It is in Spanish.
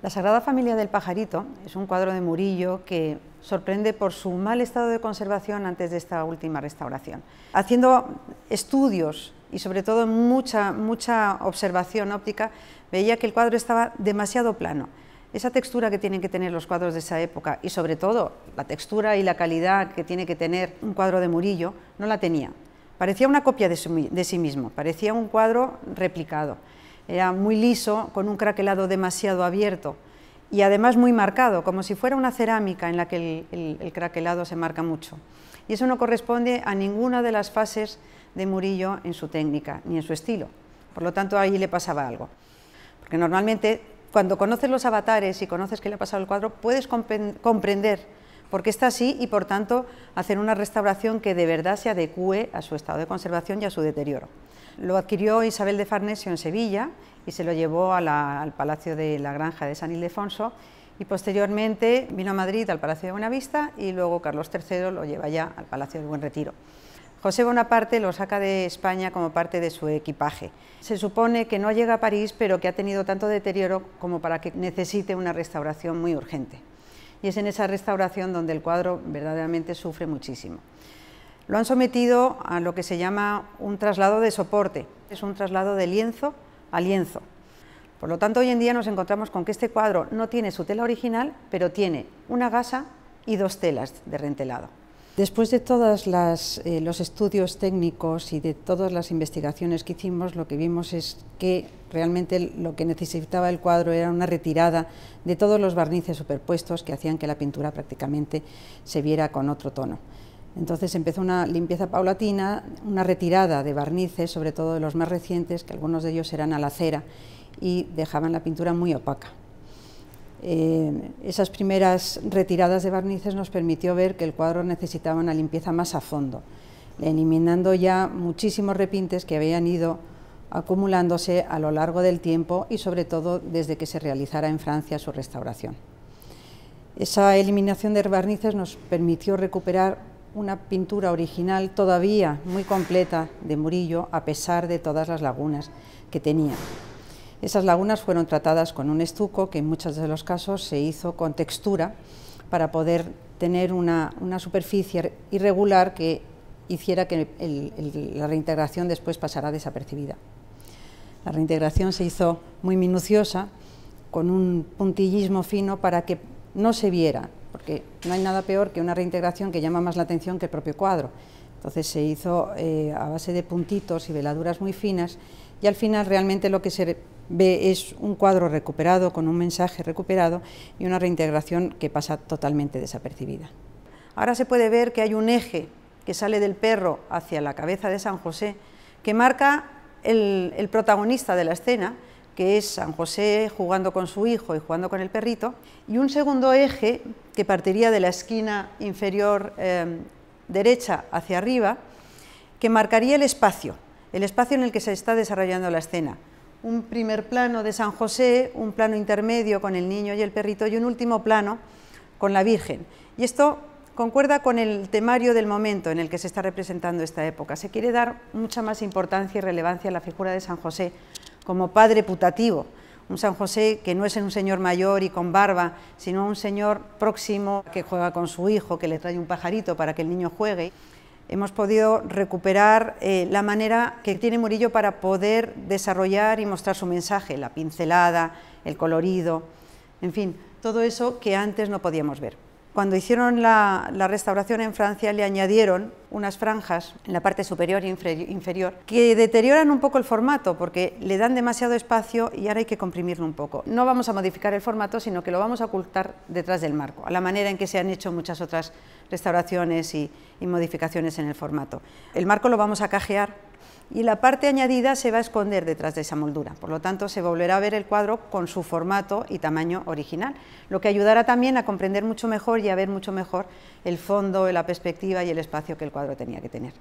La Sagrada Familia del Pajarito es un cuadro de Murillo que sorprende por su mal estado de conservación antes de esta última restauración. Haciendo estudios y sobre todo mucha, observación óptica, veía que el cuadro estaba demasiado plano. Esa textura que tienen que tener los cuadros de esa época y sobre todo la textura y la calidad que tiene que tener un cuadro de Murillo no la tenía. Parecía una copia de sí mismo, parecía un cuadro replicado era muy liso, con un craquelado demasiado abierto y además muy marcado, como si fuera una cerámica en la que el, craquelado se marca mucho. Y eso no corresponde a ninguna de las fases de Murillo en su técnica ni en su estilo. Por lo tanto, ahí le pasaba algo. Porque normalmente, cuando conoces los avatares y conoces que le ha pasado al cuadro, puedes comprender porque está así y por tanto hacer una restauración que de verdad se adecue a su estado de conservación y a su deterioro. Lo adquirió Isabel de Farnesio en Sevilla y se lo llevó al Palacio de la Granja de San Ildefonso y posteriormente vino a Madrid al Palacio de Buenavista y luego Carlos III lo lleva ya al Palacio del Buen Retiro. José Bonaparte lo saca de España como parte de su equipaje. Se supone que no llega a París, pero que ha tenido tanto deterioro como para que necesite una restauración muy urgente y es en esa restauración donde el cuadro verdaderamente sufre muchísimo. Lo han sometido a lo que se llama un traslado de soporte, es un traslado de lienzo a lienzo. Por lo tanto, hoy en día nos encontramos con que este cuadro no tiene su tela original, pero tiene una gasa y dos telas de rentelado. Después de todos eh, los estudios técnicos y de todas las investigaciones que hicimos, lo que vimos es que realmente lo que necesitaba el cuadro era una retirada de todos los barnices superpuestos que hacían que la pintura prácticamente se viera con otro tono. Entonces empezó una limpieza paulatina, una retirada de barnices, sobre todo de los más recientes, que algunos de ellos eran a la cera y dejaban la pintura muy opaca. Eh, esas primeras retiradas de barnices nos permitió ver que el cuadro necesitaba una limpieza más a fondo, eliminando ya muchísimos repintes que habían ido acumulándose a lo largo del tiempo y sobre todo desde que se realizara en Francia su restauración. Esa eliminación de barnices nos permitió recuperar una pintura original todavía muy completa de Murillo a pesar de todas las lagunas que tenía. Esas lagunas fueron tratadas con un estuco que en muchos de los casos se hizo con textura para poder tener una, superficie irregular que hiciera que la reintegración después pasara desapercibida. La reintegración se hizo muy minuciosa, con un puntillismo fino para que no se viera, porque no hay nada peor que una reintegración que llama más la atención que el propio cuadro. Entonces se hizo eh, a base de puntitos y veladuras muy finas y al final realmente lo que se ve es un cuadro recuperado con un mensaje recuperado y una reintegración que pasa totalmente desapercibida. Ahora se puede ver que hay un eje que sale del perro hacia la cabeza de San José que marca el, protagonista de la escena, que es San José jugando con su hijo y jugando con el perrito, y un segundo eje que partiría de la esquina inferior eh, derecha hacia arriba, que marcaría el espacio, el espacio en el que se está desarrollando la escena. Un primer plano de San José, un plano intermedio con el niño y el perrito y un último plano con la Virgen. Y esto concuerda con el temario del momento en el que se está representando esta época. Se quiere dar mucha más importancia y relevancia a la figura de San José como padre putativo, un San José que no es en un señor mayor y con barba, sino un señor próximo que juega con su hijo, que le trae un pajarito para que el niño juegue. Hemos podido recuperar eh, la manera que tiene Murillo para poder desarrollar y mostrar su mensaje, la pincelada, el colorido, en fin, todo eso que antes no podíamos ver. Cuando hicieron la, restauración en Francia le añadieron unas franjas en la parte superior e inferior que deterioran un poco el formato porque le dan demasiado espacio y ahora hay que comprimirlo un poco. No vamos a modificar el formato sino que lo vamos a ocultar detrás del marco, a la manera en que se han hecho muchas otras restauraciones y modificaciones en el formato. El marco lo vamos a cajear y la parte añadida se va a esconder detrás de esa moldura. Por lo tanto, se volverá a ver el cuadro con su formato y tamaño original, lo que ayudará también a comprender mucho mejor y a ver mucho mejor el fondo, la perspectiva y el espacio que el cuadro tenía que tener.